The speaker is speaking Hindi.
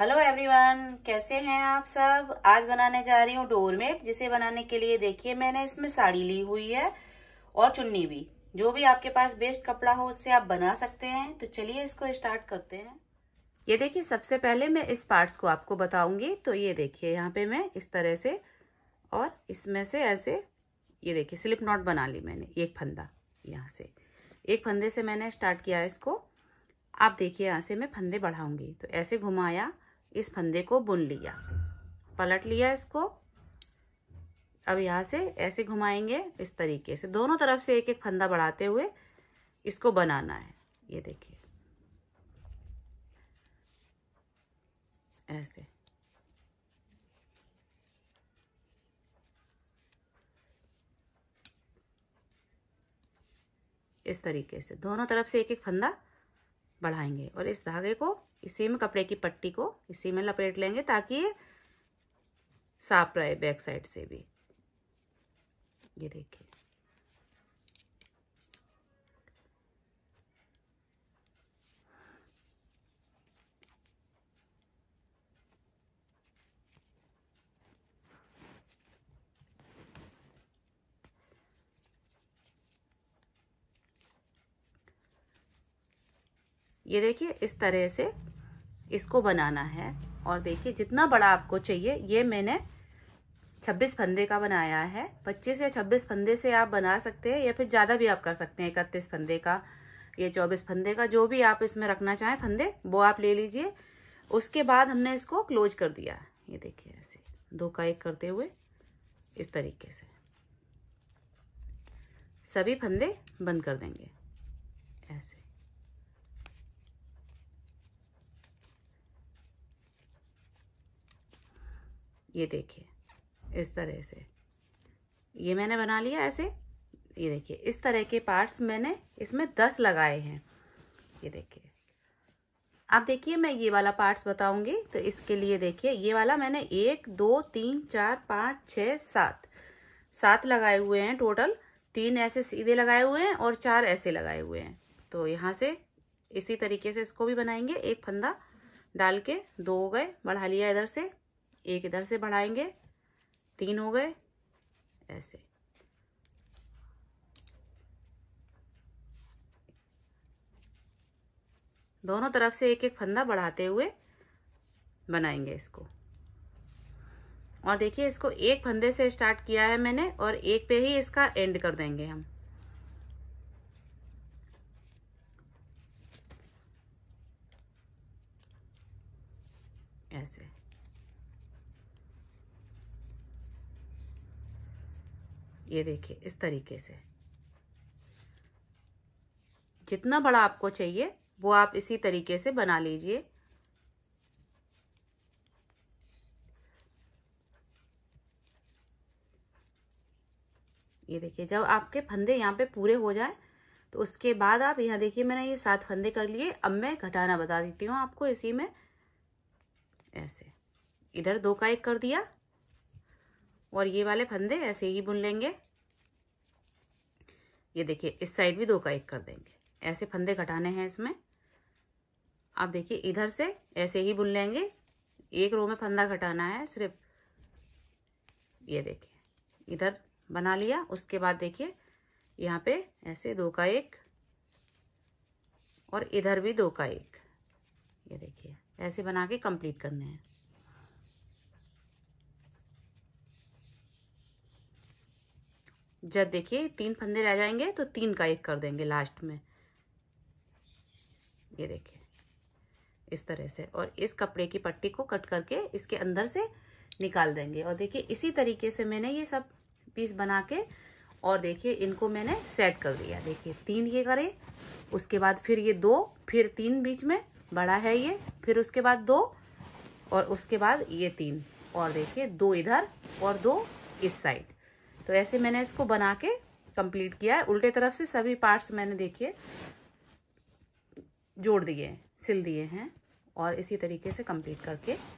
हेलो एवरीवन कैसे हैं आप सब आज बनाने जा रही हूँ डोरमेट जिसे बनाने के लिए देखिए मैंने इसमें साड़ी ली हुई है और चुन्नी भी जो भी आपके पास बेस्ट कपड़ा हो उससे आप बना सकते हैं तो चलिए इसको स्टार्ट करते हैं ये देखिए सबसे पहले मैं इस पार्ट्स को आपको बताऊंगी तो ये देखिए यहाँ पे मैं इस तरह से और इसमें से ऐसे ये देखिए स्लिप नॉट बना ली मैंने एक फंदा यहाँ से एक फंदे से मैंने स्टार्ट किया इसको आप देखिए यहाँ से मैं फंदे बढ़ाऊंगी तो ऐसे घुमाया इस फंदे को बुन लिया पलट लिया इसको अब यहाँ से ऐसे घुमाएंगे इस तरीके से दोनों तरफ से एक एक फंदा बढ़ाते हुए इसको बनाना है ये देखिए ऐसे इस तरीके से दोनों तरफ से एक एक फंदा बढ़ाएंगे और इस धागे को इसी में कपड़े की पट्टी को इसी में लपेट लेंगे ताकि ये साफ रहे बैक साइड से भी ये देखिए ये देखिए इस तरह से इसको बनाना है और देखिए जितना बड़ा आपको चाहिए ये मैंने 26 फंदे का बनाया है 25 या 26 फंदे से आप बना सकते हैं या फिर ज़्यादा भी आप कर सकते हैं इकतीस फंदे का या चौबीस फंदे का जो भी आप इसमें रखना चाहें फंदे वो आप ले लीजिए उसके बाद हमने इसको क्लोज कर दिया ये देखिए ऐसे दो का एक करते हुए इस तरीके से सभी फंदे बंद कर देंगे ये देखिए इस तरह से ये मैंने बना लिया ऐसे ये देखिए इस तरह के पार्ट्स मैंने इसमें दस लगाए हैं ये देखिए आप देखिए मैं ये वाला पार्ट्स बताऊंगी तो इसके लिए देखिए ये वाला मैंने एक दो तीन चार पाँच छ सात सात लगाए हुए हैं टोटल तीन ऐसे सीधे लगाए हुए हैं और चार ऐसे लगाए हुए हैं तो यहाँ से इसी तरीके से इसको भी बनाएंगे एक फंदा डाल के दो हो गए बढ़ा लिया इधर से एक इधर से बढ़ाएंगे तीन हो गए ऐसे दोनों तरफ से एक एक फंदा बढ़ाते हुए बनाएंगे इसको और देखिए इसको एक फंदे से स्टार्ट किया है मैंने और एक पे ही इसका एंड कर देंगे हम ऐसे ये देखिए इस तरीके से जितना बड़ा आपको चाहिए वो आप इसी तरीके से बना लीजिए ये देखिए जब आपके फंदे यहाँ पे पूरे हो जाए तो उसके बाद आप यहाँ देखिए मैंने ये सात फंदे कर लिए अब मैं घटाना बता देती हूँ आपको इसी में ऐसे इधर दो का एक कर दिया और ये वाले फंदे ऐसे ही बुन लेंगे ये देखिए इस साइड भी दो का एक कर देंगे ऐसे फंदे घटाने हैं इसमें आप देखिए इधर से ऐसे ही बुन लेंगे एक रो में फंदा घटाना है सिर्फ ये देखिए इधर बना लिया उसके बाद देखिए यहाँ पे ऐसे दो का एक और इधर भी दो का एक ये देखिए ऐसे बना के कंप्लीट करने हैं जब देखिए तीन फंदे रह जाएंगे तो तीन का एक कर देंगे लास्ट में ये देखिए इस तरह से और इस कपड़े की पट्टी को कट करके इसके अंदर से निकाल देंगे और देखिए इसी तरीके से मैंने ये सब पीस बना के और देखिए इनको मैंने सेट कर दिया देखिए तीन ये करें उसके बाद फिर ये दो फिर तीन बीच में बड़ा है ये फिर उसके बाद दो और उसके बाद ये तीन और देखिए दो इधर और दो इस साइड तो ऐसे मैंने इसको बना के कंप्लीट किया उल्टे तरफ से सभी पार्ट्स मैंने देखिए जोड़ दिए सिल दिए हैं और इसी तरीके से कंप्लीट करके